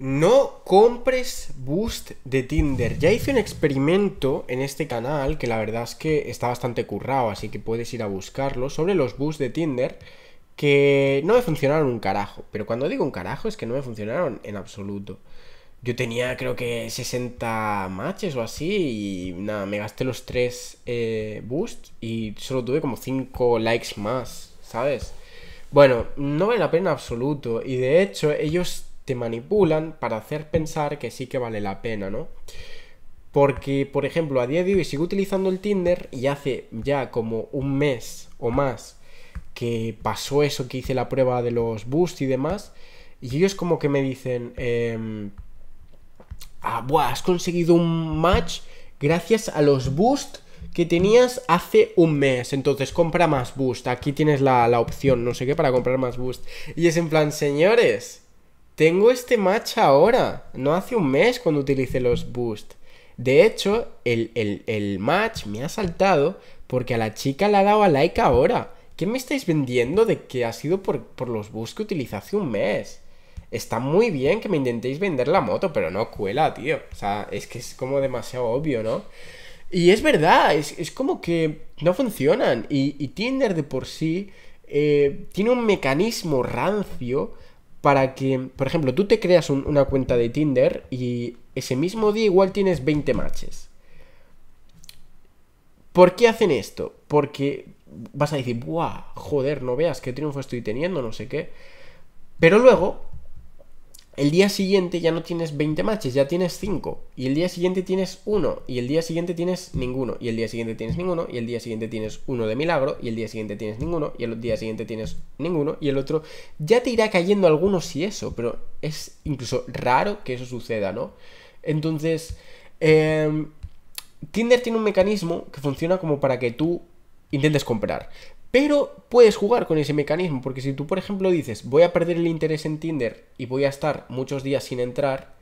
No compres Boost de Tinder. Ya hice un experimento en este canal que la verdad es que está bastante currado, así que puedes ir a buscarlo, sobre los Boost de Tinder que no me funcionaron un carajo. Pero cuando digo un carajo es que no me funcionaron en absoluto. Yo tenía creo que 60 matches o así y nada, me gasté los 3 eh, Boosts y solo tuve como 5 likes más, ¿sabes? Bueno, no vale la pena en absoluto y de hecho ellos manipulan para hacer pensar que sí que vale la pena, ¿no? Porque, por ejemplo, a día de hoy sigo utilizando el Tinder y hace ya como un mes o más que pasó eso, que hice la prueba de los boosts y demás, y ellos como que me dicen, eh, ah, buah, has conseguido un match gracias a los boosts que tenías hace un mes. Entonces, compra más boost. Aquí tienes la, la, opción, no sé qué, para comprar más boost. Y es en plan, señores, tengo este match ahora, no hace un mes cuando utilicé los boosts. De hecho, el, match me ha saltado porque a la chica le ha dado a like ahora. ¿Qué me estáis vendiendo de que ha sido por, los boosts que utilicé hace un mes? Está muy bien que me intentéis vender la moto, pero no cuela, tío. O sea, es que es como demasiado obvio, ¿no? Y es verdad, es, como que no funcionan. Y, y, Tinder de por sí eh, tiene un mecanismo rancio para que, por ejemplo, tú te creas una cuenta de Tinder y ese mismo día igual tienes 20 matches. ¿Por qué hacen esto? Porque vas a decir, ¡buah! Joder, no veas qué triunfo estoy teniendo, no sé qué. Pero luego el día siguiente ya no tienes 20 matches, ya tienes 5. Y el día siguiente tienes 1. Y el día siguiente tienes ninguno. Y el día siguiente tienes ninguno. Y el día siguiente tienes uno de milagro. Y el día siguiente tienes ninguno. Y el día siguiente tienes ninguno. Y el otro. Ya te irá cayendo algunos y eso. Pero es incluso raro que eso suceda, ¿no? Entonces. Em, Tinder tiene un mecanismo que funciona como para que tú intentes comprar. Pero puedes jugar con ese mecanismo, porque si tú, por ejemplo, dices, voy a perder el interés en Tinder y voy a estar muchos días sin entrar,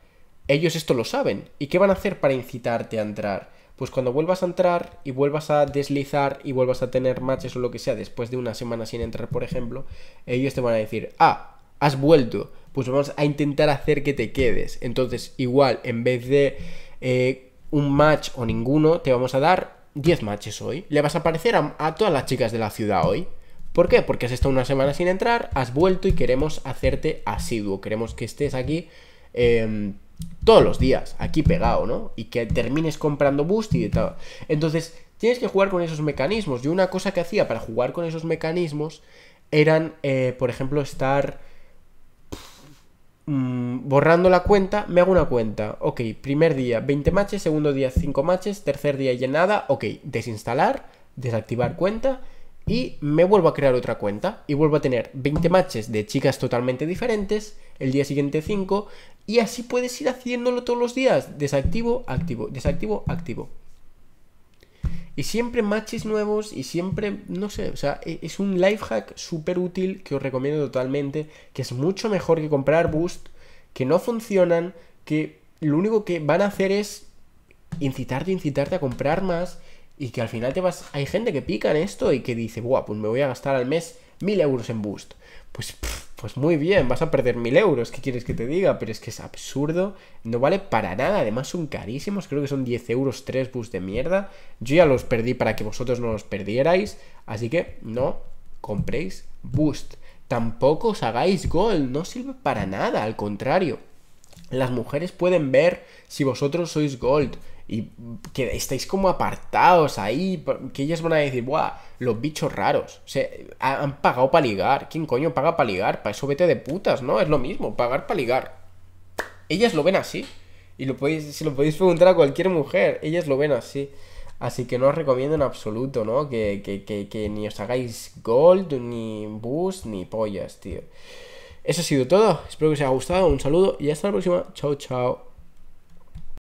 ellos esto lo saben. ¿Y qué van a hacer para incitarte a entrar? Pues cuando vuelvas a entrar y vuelvas a deslizar y vuelvas a tener matches o lo que sea después de una semana sin entrar, por ejemplo, ellos te van a decir, ah, has vuelto, pues vamos a intentar hacer que te quedes. Entonces, igual, en vez de eh, un match o ninguno, te vamos a dar 10 matches hoy, le vas a aparecer a, todas las chicas de la ciudad hoy. ¿Por qué? Porque has estado una semana sin entrar, has vuelto y queremos hacerte asiduo, queremos que estés aquí em, todos los días, aquí pegado, ¿no? Y que termines comprando boost y de tal. Entonces, tienes que jugar con esos mecanismos. Yo una cosa que hacía para jugar con esos mecanismos eran, eh, por ejemplo, estar Mm, borrando la cuenta, me hago una cuenta. Ok, primer día 20 matches, segundo día 5 matches, tercer día llenada. Ok, desinstalar, desactivar cuenta y me vuelvo a crear otra cuenta y vuelvo a tener 20 matches de chicas totalmente diferentes, el día siguiente 5 y así puedes ir haciéndolo todos los días, desactivo, activo, desactivo, activo. Y siempre matches nuevos y siempre, no sé, o sea, e, es un life hack súper útil que os recomiendo totalmente, que es mucho mejor que comprar boost, que no funcionan, que lo único que van a hacer es incitarte, incitarte a comprar más y que al final te vas... Hay gente que pica en esto y que dice, buah, pues me voy a gastar al mes mil euros en boost. Pues... Pues muy bien, vas a perder mil euros, ¿qué quieres que te diga? Pero es que es absurdo, no vale para nada, además son carísimos, creo que son 10 euros tres bus de mierda. Yo ya los perdí para que vosotros no los perdierais, así que no compréis boost. Tampoco os hagáis gold, no sirve para nada, al contrario. Las mujeres pueden ver si vosotros sois gold y que estáis como apartados ahí, que ellas van a decir, ¡buah! Los bichos raros. Se han pagado para ligar. ¿Quién coño paga para ligar? Para eso vete de putas, ¿no? Es lo mismo, pagar para ligar. Ellas lo ven así. Y lo podéis, si lo podéis preguntar a cualquier mujer, ellas lo ven así. Así que no os recomiendo en absoluto, ¿no? Que, que ni os hagáis gold, ni bus, ni pollas, tío. Eso ha sido todo. Espero que os haya gustado. Un saludo y hasta la próxima. Chao, chao.